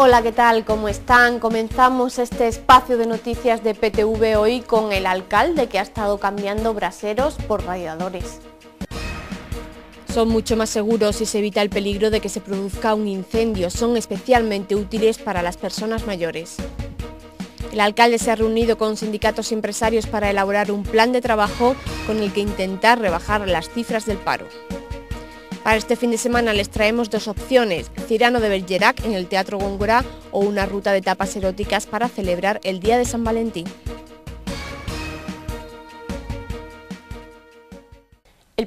Hola, ¿qué tal? ¿Cómo están? Comenzamos este espacio de noticias de PTV hoy con el alcalde que ha estado cambiando braseros por radiadores. Son mucho más seguros y se evita el peligro de que se produzca un incendio. Son especialmente útiles para las personas mayores. El alcalde se ha reunido con sindicatos empresarios para elaborar un plan de trabajo con el que intentar rebajar las cifras del paro. Para este fin de semana les traemos dos opciones, Cirano de Bergerac en el Teatro Góngora o una ruta de tapas eróticas para celebrar el Día de San Valentín.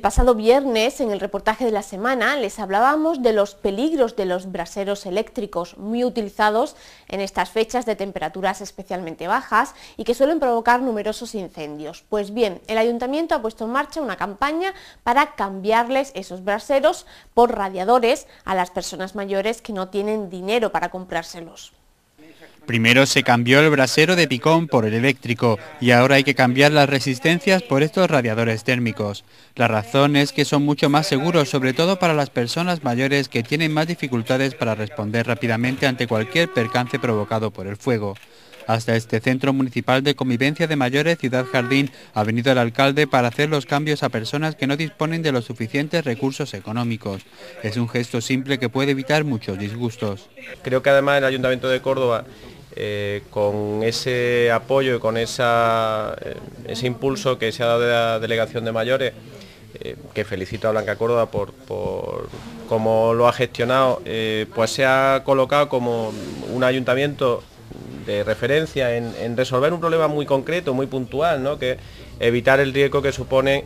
El pasado viernes, en el reportaje de la semana, les hablábamos de los peligros de los braseros eléctricos, muy utilizados en estas fechas de temperaturas especialmente bajas y que suelen provocar numerosos incendios. Pues bien, el ayuntamiento ha puesto en marcha una campaña para cambiarles esos braseros por radiadores a las personas mayores que no tienen dinero para comprárselos. Primero se cambió el brasero de picón por el eléctrico y ahora hay que cambiar las resistencias por estos radiadores térmicos. La razón es que son mucho más seguros, sobre todo para las personas mayores que tienen más dificultades para responder rápidamente ante cualquier percance provocado por el fuego hasta este Centro Municipal de Convivencia de Mayores Ciudad Jardín. Ha venido el alcalde para hacer los cambios a personas que no disponen de los suficientes recursos económicos. Es un gesto simple que puede evitar muchos disgustos. Creo que además el Ayuntamiento de Córdoba eh, con ese apoyo y con esa, eh, ese impulso que se ha dado de la Delegación de Mayores, eh, que felicito a Blanca Córdoba por, por cómo lo ha gestionado, pues se ha colocado como un ayuntamiento de referencia en, resolver un problema muy concreto, muy puntual, ¿no? que evitar el riesgo que supone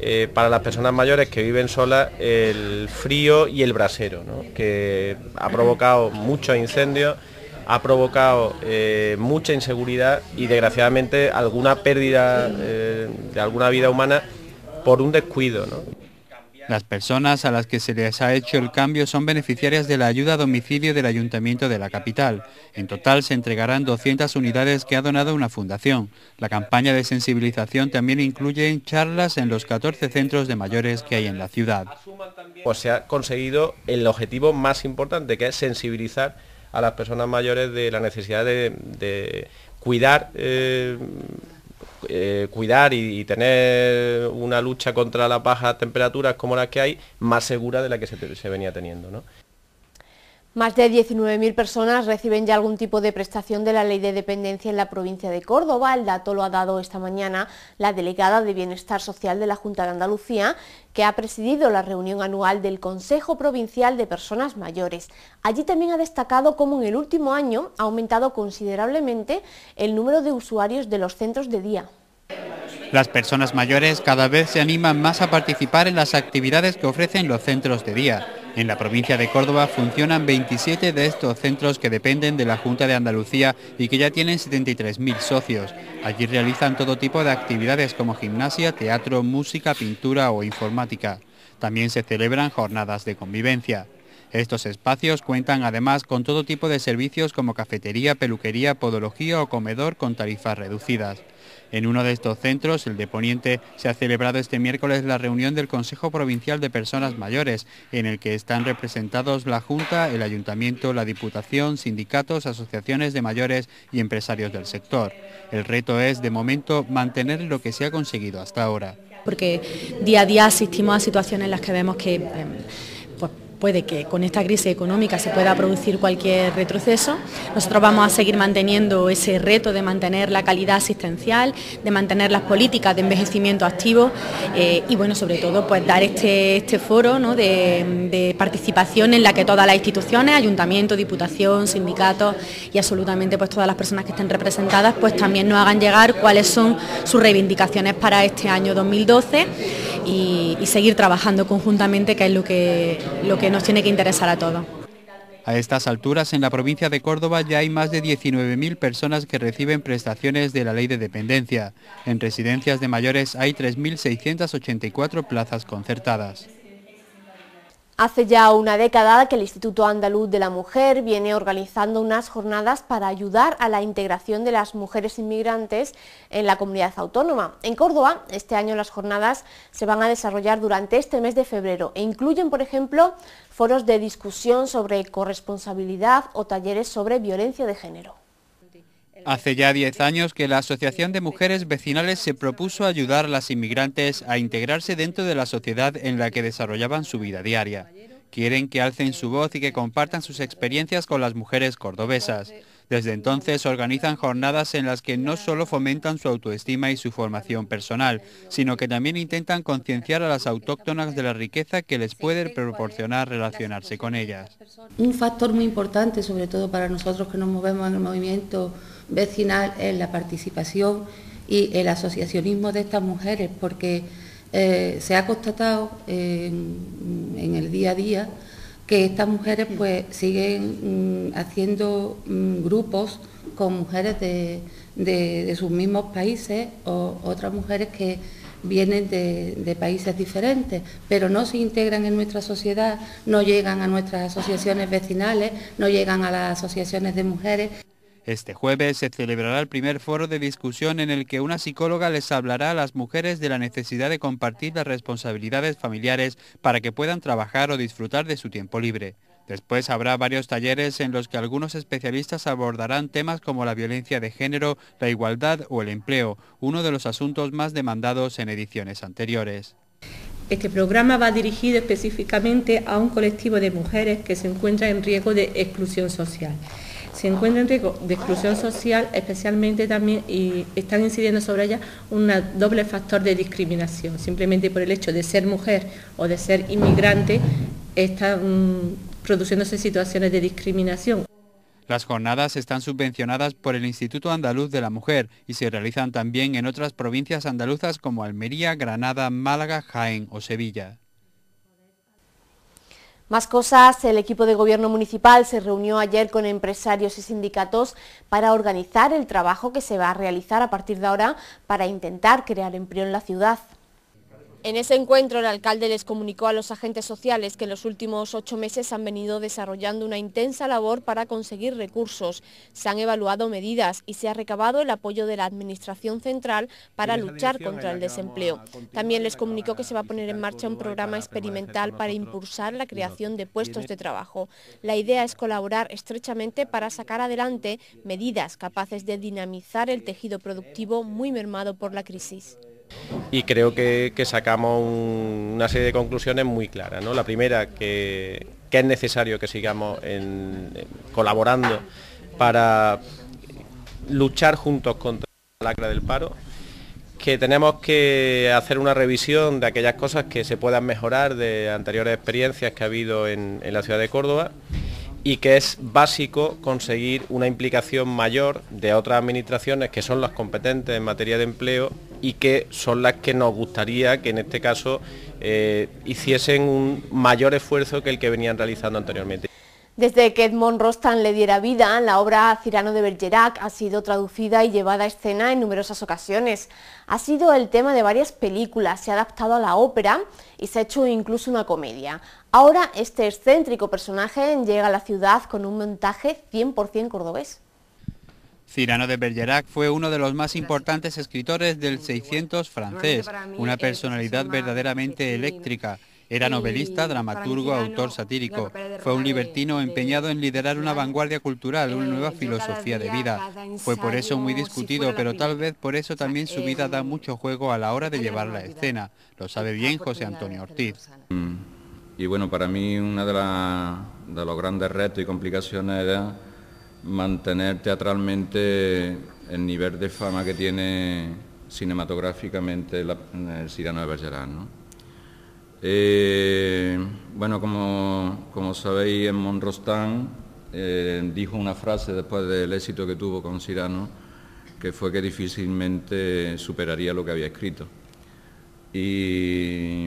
eh, para las personas mayores que viven solas el frío y el brasero, ¿no? que ha provocado muchos incendios, ha provocado eh, mucha inseguridad y desgraciadamente alguna pérdida eh, de alguna vida humana por un descuido. ¿no? Las personas a las que se les ha hecho el cambio son beneficiarias de la ayuda a domicilio del Ayuntamiento de la capital. En total se entregarán 200 unidades que ha donado una fundación. La campaña de sensibilización también incluye charlas en los 14 centros de mayores que hay en la ciudad. Pues se ha conseguido el objetivo más importante, que es sensibilizar a las personas mayores de la necesidad de, cuidar eh, eh, cuidar y, tener una lucha contra las bajas temperaturas como las que hay más segura de la que se, se venía teniendo. ¿no? Más de 19.000 personas reciben ya algún tipo de prestación de la ley de dependencia en la provincia de Córdoba. El dato lo ha dado esta mañana la delegada de Bienestar Social de la Junta de Andalucía, que ha presidido la reunión anual del Consejo Provincial de Personas Mayores. Allí también ha destacado cómo en el último año ha aumentado considerablemente el número de usuarios de los centros de día. Las personas mayores cada vez se animan más a participar en las actividades que ofrecen los centros de día en la provincia de Córdoba funcionan 27 de estos centros que dependen de la Junta de Andalucía y que ya tienen 73.000 socios. Allí realizan todo tipo de actividades como gimnasia, teatro, música, pintura o informática. También se celebran jornadas de convivencia. Estos espacios cuentan además con todo tipo de servicios como cafetería, peluquería, podología o comedor con tarifas reducidas. En uno de estos centros, el de Poniente, se ha celebrado este miércoles la reunión del Consejo Provincial de Personas Mayores, en el que están representados la Junta, el Ayuntamiento, la Diputación, sindicatos, asociaciones de mayores y empresarios del sector. El reto es, de momento, mantener lo que se ha conseguido hasta ahora. Porque día a día asistimos a situaciones en las que vemos que... Em, puede que con esta crisis económica se pueda producir cualquier retroceso. Nosotros vamos a seguir manteniendo ese reto de mantener la calidad asistencial, de mantener las políticas de envejecimiento activo eh, y bueno, sobre todo pues dar este, este foro de, participación en la que todas las instituciones, ayuntamiento, diputación, sindicatos y absolutamente pues todas las personas que estén representadas pues también nos hagan llegar cuáles son sus reivindicaciones para este año 2012 y, seguir trabajando conjuntamente, que es lo que, lo que nos tiene que interesar a todos. A estas alturas, en la provincia de Córdoba ya hay más de 19.000 personas que reciben prestaciones de la ley de dependencia. En residencias de mayores hay 3.684 plazas concertadas. Hace ya una década que el Instituto Andaluz de la Mujer viene organizando unas jornadas para ayudar a la integración de las mujeres inmigrantes en la comunidad autónoma. En Córdoba, este año las jornadas se van a desarrollar durante este mes de febrero e incluyen, por ejemplo, foros de discusión sobre corresponsabilidad o talleres sobre violencia de género. Hace ya 10 años que la Asociación de Mujeres Vecinales se propuso ayudar a las inmigrantes a integrarse dentro de la sociedad en la que desarrollaban su vida diaria. Quieren que alcen su voz y que compartan sus experiencias con las mujeres cordobesas. Desde entonces organizan jornadas en las que no solo fomentan su autoestima y su formación personal, sino que también intentan concienciar a las autóctonas de la riqueza que les puede proporcionar relacionarse con ellas. Un factor muy importante, sobre todo para nosotros que nos movemos en el movimiento vecinal, es la participación y el asociacionismo de estas mujeres, porque eh, se ha constatado en el día a día que estas mujeres pues siguen mm, haciendo mm, grupos con mujeres de, sus mismos países o otras mujeres que vienen de, países diferentes, pero no se integran en nuestra sociedad, no llegan a nuestras asociaciones vecinales, no llegan a las asociaciones de mujeres. Este jueves se celebrará el primer foro de discusión en el que una psicóloga les hablará a las mujeres de la necesidad de compartir las responsabilidades familiares para que puedan trabajar o disfrutar de su tiempo libre. Después habrá varios talleres en los que algunos especialistas abordarán temas como la violencia de género, la igualdad o el empleo, uno de los asuntos más demandados en ediciones anteriores. Este programa va dirigido específicamente a un colectivo de mujeres que se encuentra en riesgo de exclusión social se encuentra en riesgo de exclusión social, especialmente también y están incidiendo sobre ella un doble factor de discriminación. Simplemente por el hecho de ser mujer o de ser inmigrante están produciéndose situaciones de discriminación. Las jornadas están subvencionadas por el Instituto Andaluz de la Mujer y se realizan también en otras provincias andaluzas como Almería, Granada, Málaga, Jaén o Sevilla. Más cosas, el equipo de gobierno municipal se reunió ayer con empresarios y sindicatos para organizar el trabajo que se va a realizar a partir de ahora para intentar crear empleo en la ciudad. En ese encuentro, el alcalde les comunicó a los agentes sociales que en los últimos ocho meses han venido desarrollando una intensa labor para conseguir recursos. Se han evaluado medidas y se ha recabado el apoyo de la Administración Central para luchar contra el desempleo. También les comunicó que se va a poner en marcha un programa experimental para impulsar la creación de puestos de trabajo. La idea es colaborar estrechamente para sacar adelante medidas capaces de dinamizar el tejido productivo muy mermado por la crisis y creo que, sacamos una serie de conclusiones muy claras. La primera, que, es necesario que sigamos colaborando para luchar juntos contra la lacra del paro, que tenemos que hacer una revisión de aquellas cosas que se puedan mejorar de anteriores experiencias que ha habido en la ciudad de Córdoba y que es básico conseguir una implicación mayor de otras administraciones que son las competentes en materia de empleo y que son las que nos gustaría que en este caso eh, hiciesen un mayor esfuerzo que el que venían realizando anteriormente. Desde que Edmond Rostand le diera vida, la obra Cirano de Bergerac ha sido traducida y llevada a escena en numerosas ocasiones. Ha sido el tema de varias películas, se ha adaptado a la ópera y se ha hecho incluso una comedia. Ahora este excéntrico personaje llega a la ciudad con un montaje 100% cordobés. Cirano de Bergerac fue uno de los más importantes escritores del 600 francés, una personalidad verdaderamente eléctrica. Era novelista, dramaturgo, autor satírico. Fue un libertino empeñado en liderar una vanguardia cultural, una eh, nueva filosofía de vida. Fue por eso muy discutido, pero tal vez por eso también su eh, vida da mucho juego a la hora de llevar la escena. Lo sabe bien José Antonio Ortiz. Mm. Y bueno, para mí una de, de los grandes retos y complicaciones era mantener teatralmente el nivel de fama que tiene cinematográficamente la, el Cirano de Bergerac. Eh, bueno, como, como, sabéis, en Monrostán eh, dijo una frase después del éxito que tuvo con Cirano, que fue que difícilmente superaría lo que había escrito. Y,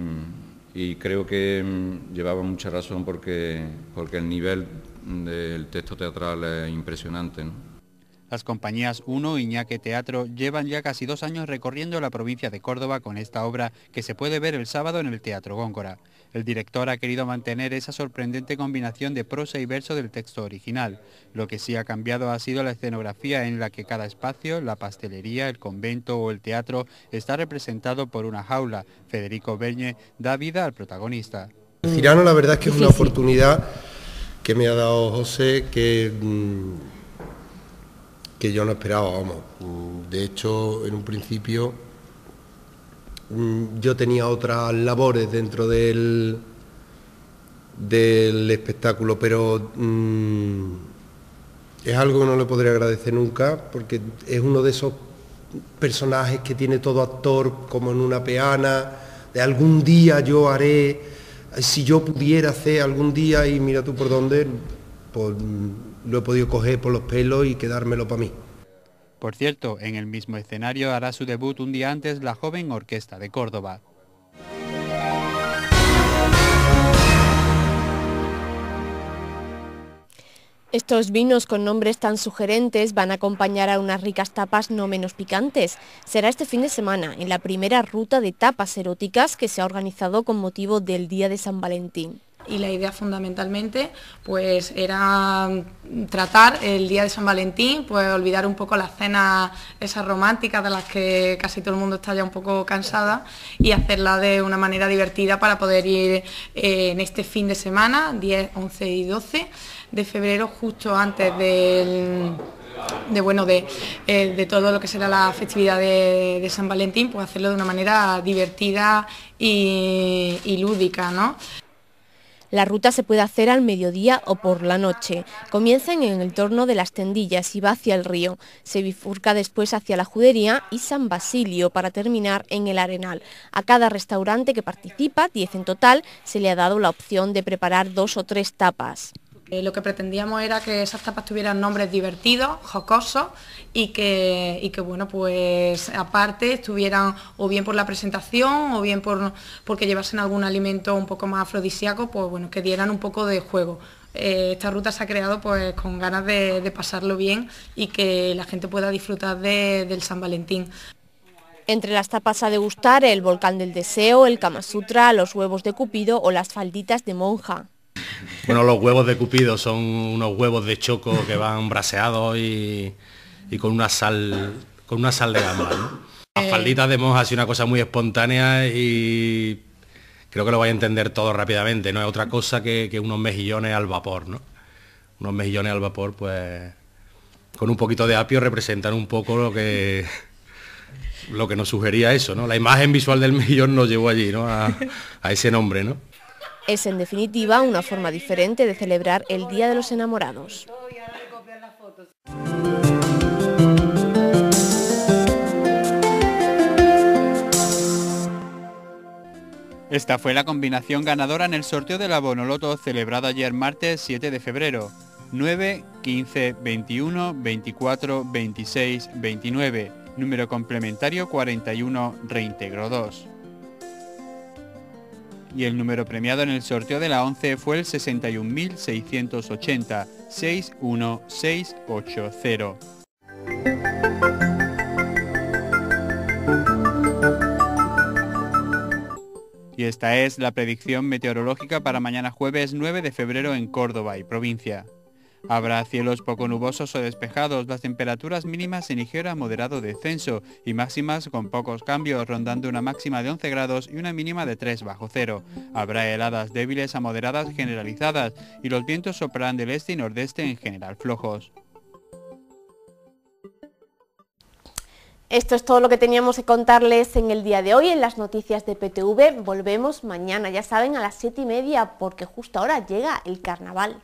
y creo que mm, llevaba mucha razón porque, porque el nivel del texto teatral impresionante. Las compañías Uno, y Ñaque Teatro llevan ya casi dos años recorriendo la provincia de Córdoba con esta obra que se puede ver el sábado en el Teatro Góngora. El director ha querido mantener esa sorprendente combinación de prosa y verso del texto original. Lo que sí ha cambiado ha sido la escenografía en la que cada espacio, la pastelería, el convento o el teatro, está representado por una jaula. Federico Beñe da vida al protagonista. "...Girano la verdad es que es una oportunidad que me ha dado José que, mm, que yo no esperaba, vamos. De hecho, en un principio mm, yo tenía otras labores dentro del, del espectáculo, pero mm, es algo que no le podría agradecer nunca, porque es uno de esos personajes que tiene todo actor como en una peana, de algún día yo haré si yo pudiera hacer algún día y mira tú por dónde, pues lo he podido coger por los pelos y quedármelo para mí. Por cierto, en el mismo escenario hará su debut un día antes la joven Orquesta de Córdoba. Estos vinos con nombres tan sugerentes van a acompañar a unas ricas tapas no menos picantes. Será este fin de semana, en la primera ruta de tapas eróticas que se ha organizado con motivo del Día de San Valentín y la idea fundamentalmente pues era tratar el día de San Valentín, pues olvidar un poco la cena esa romántica... de las que casi todo el mundo está ya un poco cansada y hacerla de una manera divertida para poder ir eh, en este fin de semana, 10, 11 y 12 de febrero, justo antes de bueno eh, de, todo lo que será la festividad de, San Valentín, pues hacerlo de una manera divertida y, y lúdica, ¿no? La ruta se puede hacer al mediodía o por la noche. Comienza en el torno de las tendillas y va hacia el río. Se bifurca después hacia la Judería y San Basilio para terminar en el Arenal. A cada restaurante que participa, 10 en total, se le ha dado la opción de preparar dos o tres tapas. Eh, lo que pretendíamos era que esas tapas tuvieran nombres divertidos, jocosos y que, que bueno, pues aparte estuvieran o bien por la presentación o bien por, porque llevasen algún alimento un poco más afrodisíaco, pues bueno, que dieran un poco de juego. Eh, esta ruta se ha creado pues con ganas de, pasarlo bien y que la gente pueda disfrutar del San Valentín. Entre las tapas a degustar, el volcán del deseo, el Kama Sutra, los huevos de Cupido o las falditas de monja. Bueno, los huevos de Cupido son unos huevos de choco que van braseados y, con una sal con una sal de gamba. ¿no? Las eh. falditas de moja sido una cosa muy espontánea y creo que lo vais a entender todo rápidamente. No es otra cosa que, unos mejillones al vapor, ¿no? Unos mejillones al vapor, pues con un poquito de apio representan un poco lo que lo que nos sugería eso, ¿no? La imagen visual del mejillón nos llevó allí, ¿no? a ese nombre, ¿no? Es en definitiva una forma diferente de celebrar el Día de los Enamorados. Esta fue la combinación ganadora en el sorteo de la Bonoloto celebrada ayer martes 7 de febrero. 9, 15, 21, 24, 26, 29. Número complementario 41, reintegro 2 y el número premiado en el sorteo de la 11 fue el 61.680 61680. Y esta es la predicción meteorológica para mañana jueves 9 de febrero en Córdoba y provincia. Habrá cielos poco nubosos o despejados, las temperaturas mínimas en ligero a moderado descenso y máximas con pocos cambios, rondando una máxima de 11 grados y una mínima de 3 bajo cero. Habrá heladas débiles a moderadas generalizadas y los vientos soplarán del este y nordeste en general flojos. Esto es todo lo que teníamos que contarles en el día de hoy en las noticias de PTV. Volvemos mañana, ya saben, a las 7 y media porque justo ahora llega el carnaval.